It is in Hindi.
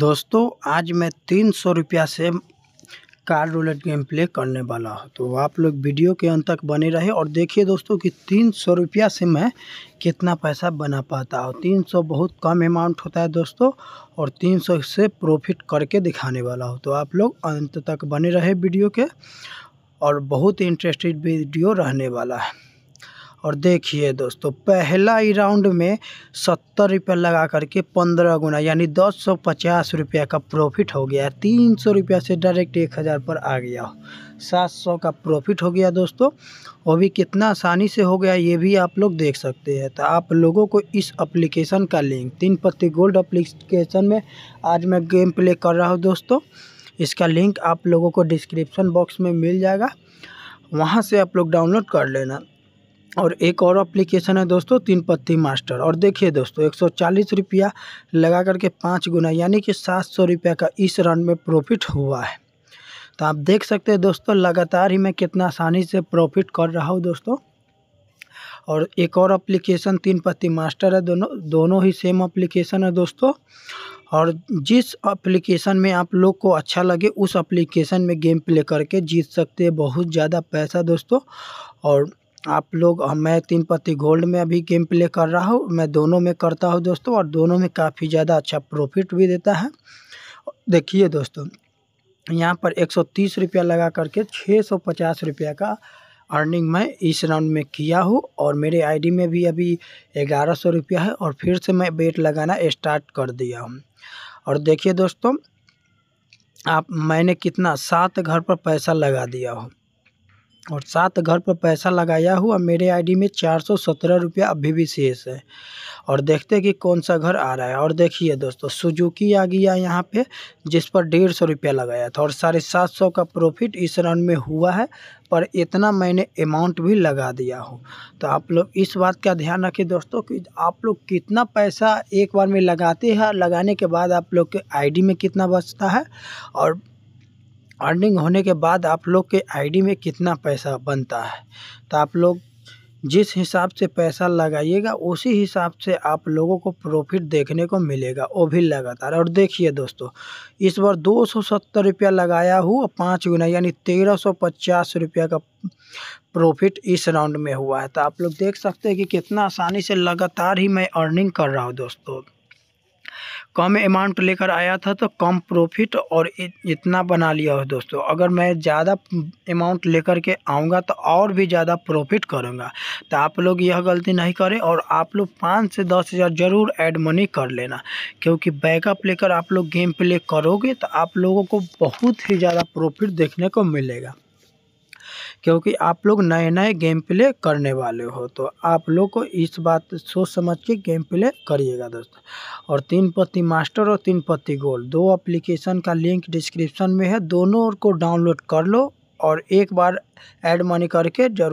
दोस्तों आज मैं तीन सौ रुपया से कार रोलेट गेम प्ले करने वाला हूँ तो आप लोग वीडियो के अंत तक बने रहे और देखिए दोस्तों कि तीन सौ रुपया से मैं कितना पैसा बना पाता हूँ तीन सौ बहुत कम अमाउंट होता है दोस्तों और तीन सौ से प्रॉफिट करके दिखाने वाला हूँ तो आप लोग अंत तक बने रहे वीडियो के और बहुत इंटरेस्टेड वीडियो रहने वाला है और देखिए दोस्तों पहला ही राउंड में सत्तर रुपया लगा करके पंद्रह गुना यानी दस सौ पचास रुपया का प्रॉफिट हो गया तीन सौ रुपया से डायरेक्ट एक हज़ार पर आ गया सात सौ का प्रॉफिट हो गया दोस्तों वो भी कितना आसानी से हो गया ये भी आप लोग देख सकते हैं तो आप लोगों को इस एप्लीकेशन का लिंक तीन पत्ती गोल्ड अप्लीकेशन में आज मैं गेम प्ले कर रहा हूँ दोस्तों इसका लिंक आप लोगों को डिस्क्रिप्शन बॉक्स में मिल जाएगा वहाँ से आप लोग डाउनलोड कर लेना और एक और एप्लीकेशन है दोस्तों तीन पत्ती मास्टर और देखिए दोस्तों एक सौ चालीस रुपया लगा करके पाँच गुना यानी कि सात सौ रुपया का इस रन में प्रॉफिट हुआ है तो आप देख सकते हैं दोस्तों लगातार ही मैं कितना आसानी से प्रॉफिट कर रहा हूँ दोस्तों और एक और एप्लीकेशन तीन पत्ती मास्टर है दोनों दोनों ही सेम अप्लीकेशन है दोस्तों और जिस एप्लीकेशन में आप लोग को अच्छा लगे उस एप्लीकेशन में गेम प्ले करके जीत सकते हैं बहुत ज़्यादा पैसा दोस्तों और आप लोग मैं तीन पत्ती गोल्ड में अभी गेम प्ले कर रहा हूँ मैं दोनों में करता हूँ दोस्तों और दोनों में काफ़ी ज़्यादा अच्छा प्रॉफिट भी देता है देखिए दोस्तों यहाँ पर एक सौ तीस रुपया लगा करके छः सौ पचास रुपया का अर्निंग मैं इस राउंड में किया हूँ और मेरे आईडी में भी अभी ग्यारह सौ रुपया है और फिर से मैं बेट लगाना स्टार्ट कर दिया हूँ और देखिए दोस्तों आप मैंने कितना सात घर पर पैसा लगा दिया हूँ और सात घर पर पैसा लगाया हुआ मेरे आई डी में चार सौ सत्रह रुपया अभी भी शेष है और देखते हैं कि कौन सा घर आ रहा है और देखिए दोस्तों सुजुकी आ गया यहाँ पे जिस पर डेढ़ सौ रुपया लगाया था और साढ़े सात सौ का प्रॉफिट इस रन में हुआ है पर इतना मैंने अमाउंट भी लगा दिया हो तो आप लोग इस बात का ध्यान रखें दोस्तों कि आप लोग कितना पैसा एक बार में लगाते हैं लगाने के बाद आप लोग के आईडी में कितना बचता है और अर्निंग होने के बाद आप लोग के आई डी में कितना पैसा बनता है तो आप लोग जिस हिसाब से पैसा लगाइएगा उसी हिसाब से आप लोगों को प्रॉफिट देखने को मिलेगा वो भी लगातार और देखिए दोस्तों इस बार दो सौ सत्तर रुपया लगाया हुआ पाँच गुना यानी तेरह सौ पचास रुपया का प्रॉफिट इस राउंड में हुआ है तो आप लोग देख सकते हैं कि कितना आसानी से लगातार ही मैं अर्निंग कर रहा हूँ दोस्तों कम अमाउंट लेकर आया था तो कम प्रॉफिट और इतना बना लिया हो दोस्तों अगर मैं ज़्यादा अमाउंट लेकर के आऊँगा तो और भी ज़्यादा प्रॉफिट करूँगा तो आप लोग यह गलती नहीं करें और आप लोग पाँच से दस हज़ार ज़रूर एड मनी कर लेना क्योंकि बैकअप लेकर आप लोग गेम प्ले करोगे तो आप लोगों को बहुत ही ज़्यादा प्रॉफिट देखने को मिलेगा क्योंकि आप लोग नए नए गेम प्ले करने वाले हो तो आप लोग को इस बात सोच समझ के गेम प्ले करिएगा दोस्तों और तीन पत्ती मास्टर और तीन पत्ती गोल्ड दो एप्लीकेशन का लिंक डिस्क्रिप्शन में है दोनों को डाउनलोड कर लो और एक बार एड मनी करके जरूर